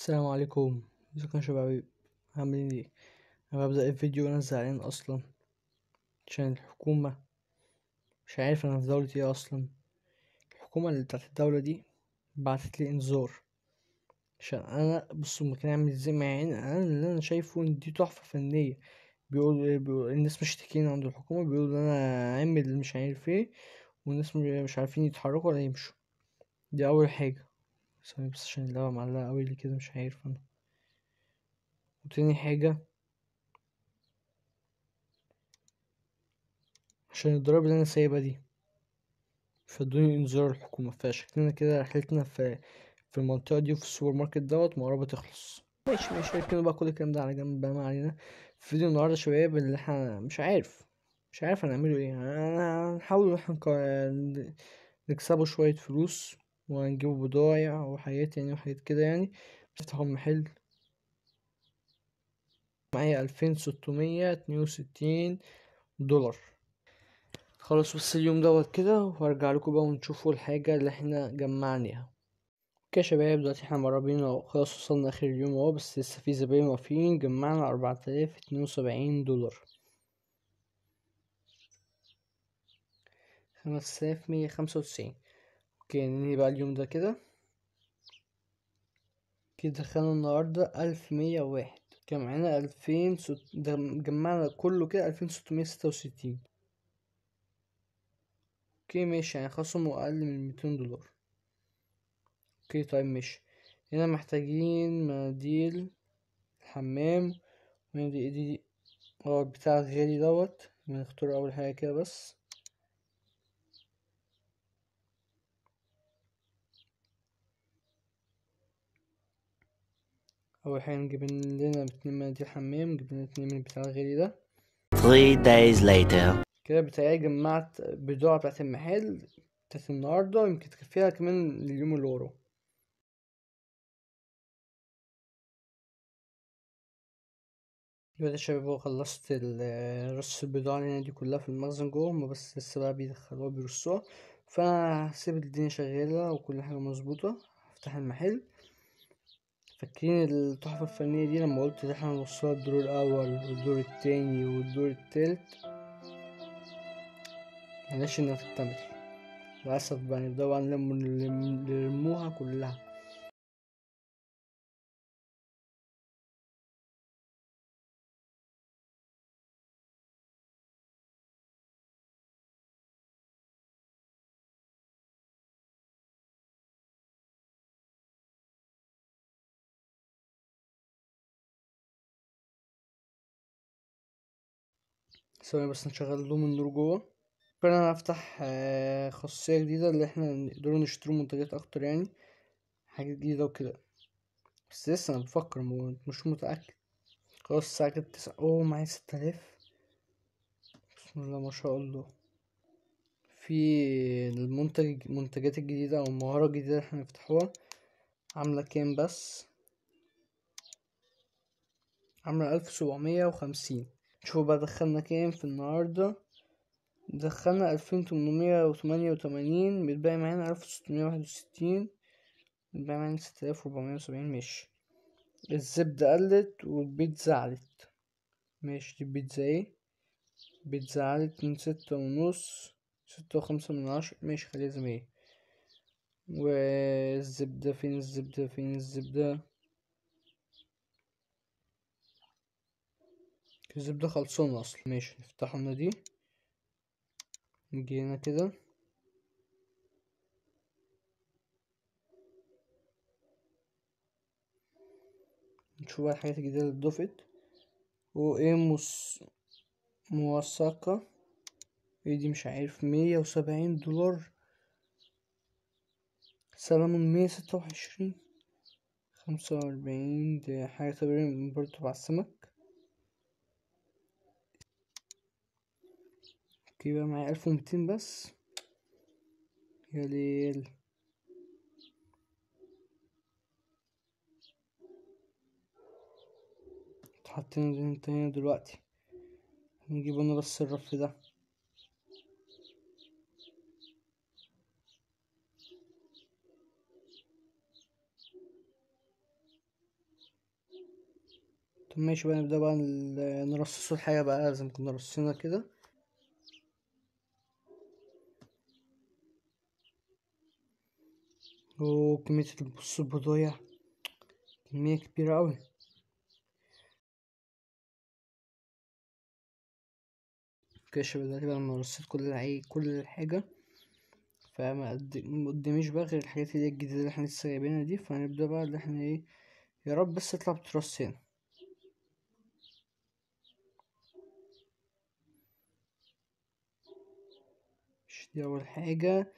السلام عليكم ازيكم يا شباب عاملين ايه انا ببدا الفيديو وانا زعلان اصلا عشان الحكومه مش عارف انا في دوله ايه اصلا الحكومه اللي بتاعت الدوله دي بعتت لي انذار عشان انا بصوا المكان عامل ازاي ما انا اللي انا شايفه ان دي تحفه فنيه بيقولوا بيقول الناس مشتكين عند الحكومه بيقولوا انا عامل مش عارف ايه والناس مش عارفين يتحركوا ولا يمشوا دي اول حاجه ثانية بس عشان اللعبة معلقة أوي اللي كده مش عارف أنا وتاني حاجة عشان الضرايب اللي أنا سايبها دي فادوني انذار الحكومة فشكلنا كده رحلتنا في في المنطقة دي وفي السوبر ماركت دوت مقربة تخلص ماشي ماشي كده بقى كل الكلام ده على جنب بقى ما علينا في فيديو النهاردة شباب اللي احنا مش عارف مش عارف هنعمله ايه هنحاول نكسبه شوية فلوس وهنجيب بضايع وحاجات يعني وحاجات كده يعني افتحوا محل معايا ألفين ستمية اتنين وستين دولار خلاص بس اليوم دوت كده وهرجع لكم بقى ونشوفوا الحاجة اللي احنا جمعناها اوكي يا شباب دلوقتي احنا مقربين خلاص وصلنا اخر اليوم اهو بس لسه في زباين واقفين جمعنا اربعة الاف اتنين وسبعين دولار خمسة الاف مية خمسة وتسعين اوكي ننهي بقى اليوم ده كده كده دخلنا النهاردة ألف مية واحد كان معانا ألفين ست... جمعنا كله كده ألفين ستمية ستة وستين اوكي ماشي يعني خصمه أقل من ميتين دولار اوكي طيب ماشي هنا محتاجين مناديل حمام دي دي اه بتاع غالي دوت بنختار أول حاجة كده بس أول حاجة نجيب لنا من دي الحمام نجيب لنا اتنين من بتاع الغالي ده 3 days later كده بتاعي جمعت بضاعة بتاعت المحل بتاعت النهاردة يمكن تكفيها كمان لليوم اللي وراه دلوقتي يا شباب خلصت رص البضاعة اللي دي كلها في المخزن جوه هما بس لسه بقى بيدخلوها بيرصوها فانا هسيب الدنيا شغالة وكل حاجة مظبوطة هفتح المحل فاكرين التحفة الفنية دي لما قلت ان احنا نوصلها الدور الأول والدور التاني والدور التالت ملهاش انها تكتمل للأسف بقى نبدأ بقى نلموها كلها ثواني بس نشغل لومن نور جوه فانا هفتح آه، خاصية جديدة اللي احنا نقدروا نشتري منتجات اكتر يعني حاجات جديدة وكده بس لسه انا بفكر مش متأكد خلاص الساعة كانت تسعة اوه معايا الاف بسم الله ما شاء الله في المنتج المنتجات الجديدة او المهارة الجديدة اللي احنا نفتحوها عاملة كام بس عاملة ألف سبعمية وخمسين شوفوا بقى دخلنا كام في النهاردة دخلنا ألفين تمنمية وتمانية وتمانين بيتباقي معانا ألف وستمية واحد وستين بيتباقي معانا ستة آلاف وأربعمية وسبعين ماشي الزبدة قلت والبيتزا علت ماشي دي البيتزا ايه بيتزا علت من ستة ونص ستة وخمسة من عشرة ماشي خليها زي ما هي والزبدة فين الزبدة فين الزبدة الزبدة خلصونا اصلا ماشي نفتح لنا دي نجي هنا كده نشوف بقى الحاجات الجديدة اللي اتضفت وايه مس... موثقة ايه دي مش عارف مية وسبعين دولار سلمون مية ستة وعشرين خمسة وأربعين دي حاجة تقريبا برضه على السمك اوكي بقى معايا الف ومتين بس يا ليل حاطين زين هنا دلوقتي نجيب لنا بس الرف ده طب ماشي بقى نبدأ بقى نرصص الحقيقة بقى لازم كنا رصينا كده وكمية البص بضايع كمية كبيرة أوي كشف دلوقتي بعد رصيت كل العي كل الحاجة فما قداميش بقى غير الحاجات اللي الجديدة اللي احنا لسه جايبينها دي فهنبدأ بقى اللي احنا ايه يا رب بس تطلع بترص هنا دي أول حاجة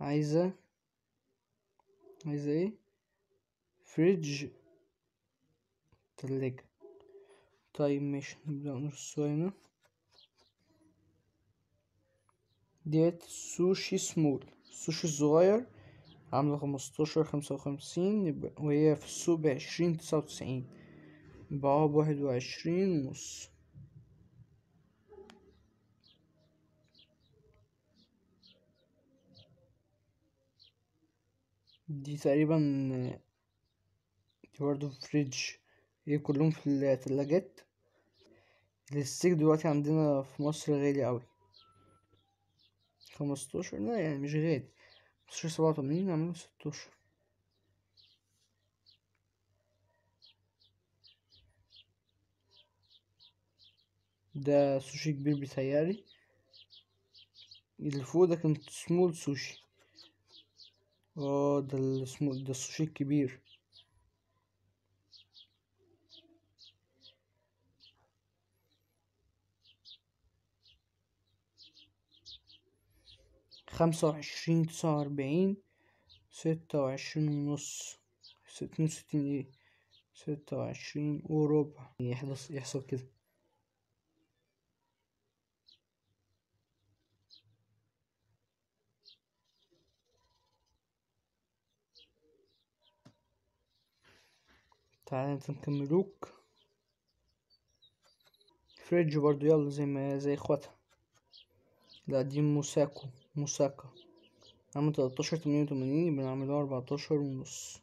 عايزة عايزة ايه فريدج تلاجة طيب ماشي نبدأ نرص هنا ديت سوشي سمول السوشي الصغير عاملة خمستاشر خمسة وخمسين وهي في السوق بعشرين تسعة وتسعين باعوها بواحد وعشرين ونص دي تقريبا دي برضو في فريدج ايه كلهم في التلاجات الستيك دلوقتي عندنا في مصر غالي اوي خمستاشر لا يعني مش غالي خمستاشر سبعة وتمانين عملوا ستاشر ده سوشي كبير بيتهيألي اللي فوق ده كان سمول سوشي اه ده اسمه ده السوشي الكبير خمسة وعشرين تسعة وأربعين ستة وعشرين ونص ستة وستين ايه ستة وعشرين وربع يحصل كده تعالى نكملوك فريج برضو يلا زي ما زي اخواتها لا دي موساكو موساكا عامل تلتاشر تمانية وتمانين يبقى نعملوها اربعتاشر ونص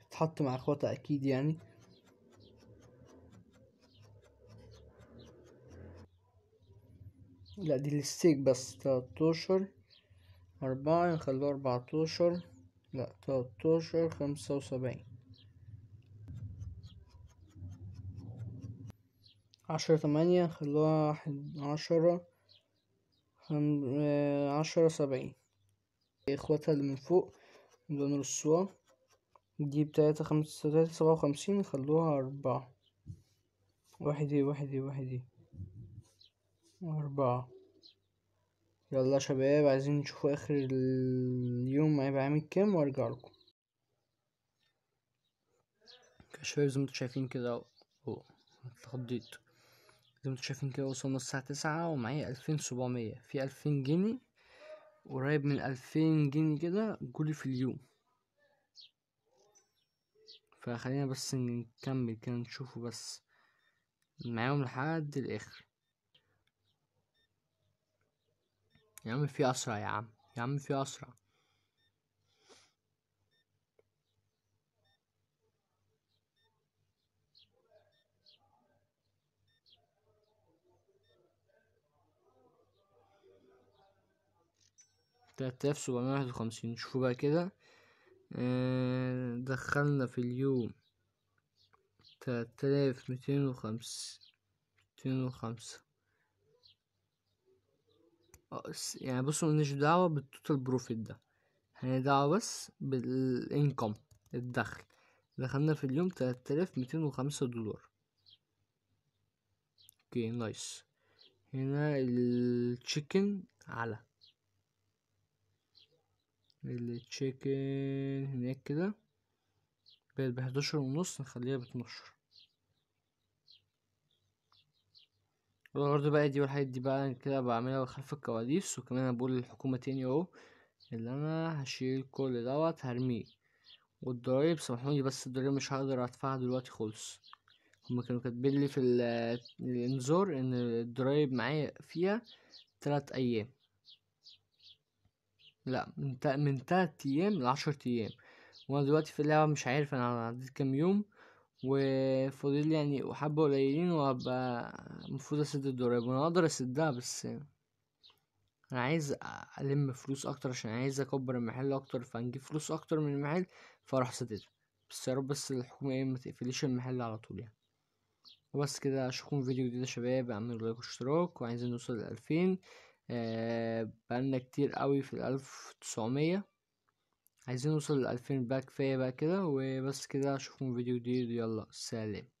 تتحط مع اخواتها اكيد يعني لا دي الستيك بس تلتاشر أربعة نخلوه أربعتاشر لأ تلاتاشر خمسة وسبعين عشرة تمانية نخلوها عشرة آه، عشرة سبعين اخواتها اللي من فوق نبدأ نرصوها دي بتلاتة خمسة تلاتة سبعة وخمسين نخلوها أربعة واحد ايه واحد ايه واحد ايه أربعة يلا يا شباب عايزين نشوف اخر اليوم هيبقى عامل كام وارجع لكم شباب زي ما انتم شايفين كده اهو اتخضيت زي ما انتم شايفين كده وصلنا الساعة تسعة ومعايا الفين سبعمية في الفين جنيه قريب من الفين جنيه كده جولي في اليوم فخلينا بس نكمل كده نشوفه بس معاهم لحد الاخر يا عم في اسرع يا عم يا عم في اسرع تلاتلاف سبعمية واحد وخمسين شوفوا بقى كده آه، دخلنا في اليوم تلاتلاف ميتين وخمس ميتين وخمسة يعني بصوا ملناش دعوة بالتوتال بروفيت ده هنا دعوة بس بالإنكم الدخل دخلنا في اليوم تلاتلاف ميتين وخمسة دولار اوكي نايس هنا التشيكن على التشيكن هناك كده بقت بحداشر ونص نخليها باتناشر والعرض بقى دي والحاجات دي بقى كده بعملها خلف الكواليس وكمان انا بقول للحكومة تاني اهو اللي انا هشيل كل دوت هرميه والضرايب سامحوني بس الضرايب مش هقدر ادفعها دلوقتي خالص هما كانوا كاتبين لي في الانذار ان الضرايب معايا فيها تلات ايام لا من تلات ايام لعشر ايام وانا دلوقتي في اللعبة مش عارف انا عديت كام يوم وفاضل يعني وحبه قليلين وهبقى المفروض اسد الضرايب وانا اقدر اسدها بس انا عايز الم فلوس اكتر عشان عايز اكبر المحل اكتر فهنجيب فلوس اكتر من المحل فاروح سددها بس يا رب بس الحكومة ايه متقفليش المحل على طول يعني وبس كده اشوفكم في فيديو جديد يا شباب اعملوا لايك واشتراك وعايزين نوصل لألفين آه بقالنا كتير قوي في الألف تسعمية عايزين نوصل لألفين باك كفاية بقى كده وبس كده اشوفكم فيديو جديد يلا سلام